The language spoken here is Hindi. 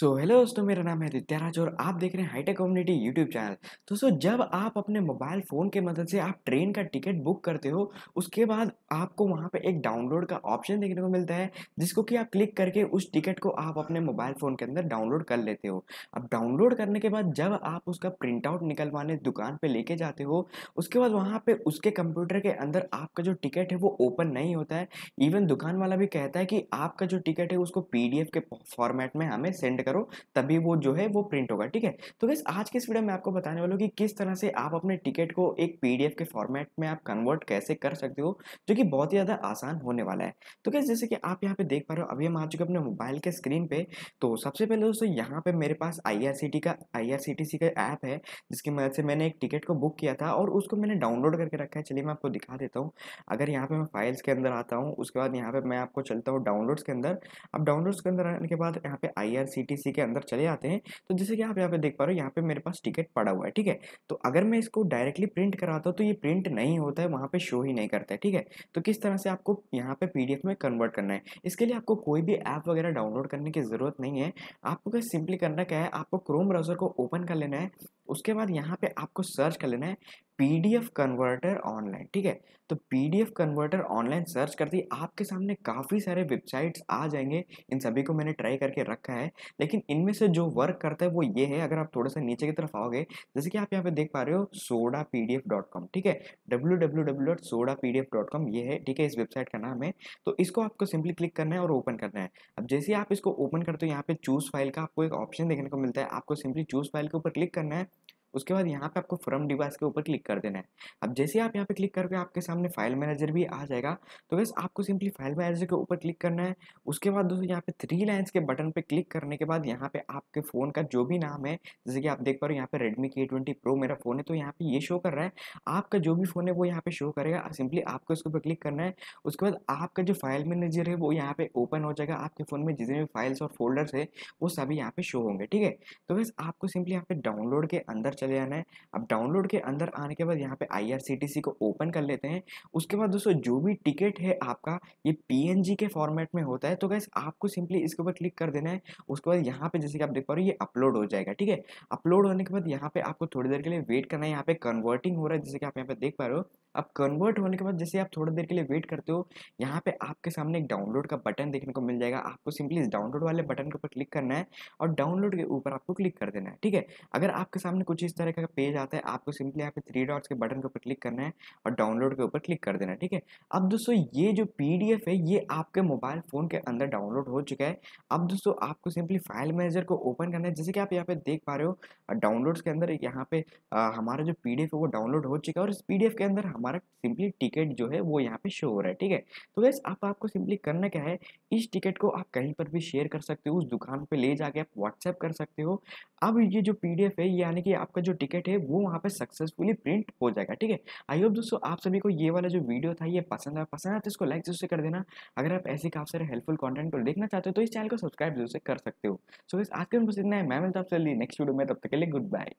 सो हेलो दोस्तों मेरा नाम है आदित्य राज और आप देख रहे हैं हाईटेक कम्युनिटी यूट्यूब चैनल दोस्तों जब आप अपने मोबाइल फ़ोन के मदद से आप ट्रेन का टिकट बुक करते हो उसके बाद आपको वहां पे एक डाउनलोड का ऑप्शन देखने को मिलता है जिसको कि आप क्लिक करके उस टिकट को आप अपने मोबाइल फ़ोन के अंदर डाउनलोड कर लेते हो अब डाउनलोड करने के बाद जब आप उसका प्रिंट आउट निकलवाने दुकान पर लेके जाते हो उसके बाद वहाँ पर उसके कंप्यूटर के अंदर आपका जो टिकट है वो ओपन नहीं होता है इवन दुकान वाला भी कहता है कि आपका जो टिकट है उसको पी के फॉर्मेट में हमें सेंड करो तभी वो जो है वो प्रिंट होगा ठीक है तो बस आज के इस वीडियो में आपको बताने वालों हूँ कि किस तरह से आप अपने टिकट को एक पीडीएफ के फॉर्मेट में आप कन्वर्ट कैसे कर सकते हो जो कि बहुत ही ज़्यादा आसान होने वाला है तो गैस जैसे कि आप यहाँ पे देख पा रहे हो अभी हम आ चुके अपने मोबाइल के स्क्रीन पर तो सबसे पहले दोस्तों यहाँ पर मेरे पास आई का आई का ऐप है जिसकी मदद से मैंने एक टिकट को बुक किया था और उसको मैंने डाउनलोड करके रखा है चलिए मैं आपको दिखा देता हूँ अगर यहाँ पर मैं फाइल्स के अंदर आता हूँ उसके बाद यहाँ पर मैं आपको चलता हूँ डाउनलोड्स के अंदर अब डाउनलोड्स के अंदर आने के बाद यहाँ पे आई टीसी के अंदर चले जाते हैं तो जैसे कि आप यहाँ पे देख पा रहे हो यहाँ पे मेरे पास टिकट पड़ा हुआ है ठीक है तो अगर मैं इसको डायरेक्टली प्रिंट कराता हूँ तो ये प्रिंट नहीं होता है वहाँ पे शो ही नहीं करता है ठीक है तो किस तरह से आपको यहाँ पे पीडीएफ में कन्वर्ट करना है इसके लिए आपको कोई भी ऐप वगैरह डाउनलोड करने की ज़रूरत नहीं है आपको क्या सिंपली करना क्या है आपको क्रोम ब्राउज़र को ओपन कर लेना है उसके बाद यहाँ पे आपको सर्च कर लेना है पीडीएफ कन्वर्टर ऑनलाइन ठीक है तो पीडीएफ कन्वर्टर ऑनलाइन सर्च करती ही आपके सामने काफ़ी सारे वेबसाइट्स आ जाएंगे इन सभी को मैंने ट्राई करके रखा है लेकिन इनमें से जो वर्क करता है वो ये है अगर आप थोड़ा सा नीचे की तरफ आओगे जैसे कि आप यहाँ पे देख पा रहे हो सोडा ठीक है डब्ल्यू ये है ठीक है इस वेबसाइट का नाम है तो इसको आपको सिंपली क्लिक करना है और ओपन करना है अब जैसे आप इसको ओपन करते हो यहाँ पे चूज फाइल का आपको एक ऑप्शन देखने को मिलता है आपको सिंपली चूज फाइल के ऊपर क्लिक करना है उसके बाद यहाँ पे आपको फ्रॉम डिवाइस के ऊपर क्लिक कर देना है अब जैसे आप यहाँ पे क्लिक करके आपके सामने फाइल मैनेजर भी आ जाएगा तो बस आपको सिंपली फाइल मैनेजर के ऊपर क्लिक करना है उसके बाद दोस्तों यहाँ पे थ्री लाइन्स के बटन पर क्लिक करने के बाद यहाँ पे आपके फ़ोन का जो भी नाम है जैसे कि आप देख पा रहे हो यहाँ पे रेडमी के ट्वेंटी प्रो मेरा फ़ोन है तो यहाँ पे ये शो कर रहा है आपका जो भी फ़ोन है वो यहाँ पे शो करेगा सिंपली आपको इसके ऊपर क्लिक करना है उसके बाद आपका जो फाइल मैनेजर है वो यहाँ पे ओपन हो जाएगा आपके फ़ोन में जितने भी फाइल्स और फोल्डर्स है वो सभी यहाँ पे शो होंगे ठीक है तो बस आपको सिंपली यहाँ पे डाउनलोड के अंदर चले जाना है अब डाउनलोड के अंदर आने के बाद यहाँ पे आई को ओपन कर लेते हैं उसके बाद दोस्तों जो भी टिकट है आपका ये पी के फॉर्मेट में होता है तो गैस आपको सिंपली इसके ऊपर क्लिक कर देना है उसके बाद यहाँ पे जैसे कि आप देख पा रहे हो ये अपलोड हो जाएगा ठीक है अपलोड होने के बाद यहाँ पे आपको थोड़ी देर के लिए वेट करना है यहाँ पे कन्वर्टिंग हो रहा है जैसे कि आप यहाँ पे देख पा रहे हो अब कन्वर्ट होने के बाद जैसे आप थोड़ी देर के लिए वेट करते हो यहाँ पे आपके सामने एक डाउनलोड का बटन देखने को मिल जाएगा आपको सिंपली इस डाउनलोड वाले बटन के ऊपर क्लिक करना है और डाउनलोड के ऊपर आपको क्लिक कर देना है ठीक है अगर आपके सामने कुछ इस तरह का पेज आता है आपको सिंपली यहाँ पे थ्री डॉट्स के बटन के ऊपर क्लिक करना है और डाउनलोड के ऊपर क्लिक कर देना है ठीक है अब दोस्तों ये जो पी है ये आपके मोबाइल फ़ोन के अंदर डाउनलोड हो चुका है अब दोस्तों आपको सिंपली फाइल मैनेजर को ओपन करना है जैसे कि आप यहाँ पे देख पा रहे हो डाउनलोड्स के अंदर यहाँ पे हमारा जो पी है वो डाउनलोड हो चुका है और इस पी के अंदर हमारे हमारा सिंपली टिकट जो है वो यहाँ पे शो हो रहा है ठीक है तो गैस आप आपको सिंपली करना क्या है इस टिकट को आप कहीं पर भी शेयर कर सकते हो उस दुकान पर ले जाके आप व्हाट्सएप कर सकते हो अब ये जो पी है यानी कि आपका जो टिकट है वो वहाँ पर सक्सेसफुली प्रिंट हो जाएगा ठीक है आई होप दोस्तों आप सभी को ये वाला जो वीडियो था ये पसंद आया पसंद आया तो इसको लाइक जरूर से कर देना अगर आप ऐसे काफ़ी सारे हेल्पफुल कॉन्टेंट को देखना चाहते हो तो इस चैनल को सब्सक्राइब जरूर से कर सकते हो सो so, आज के दिन है मैं मिलता हूँ नेक्स्ट वीडियो में तब तक के लिए गुड बाय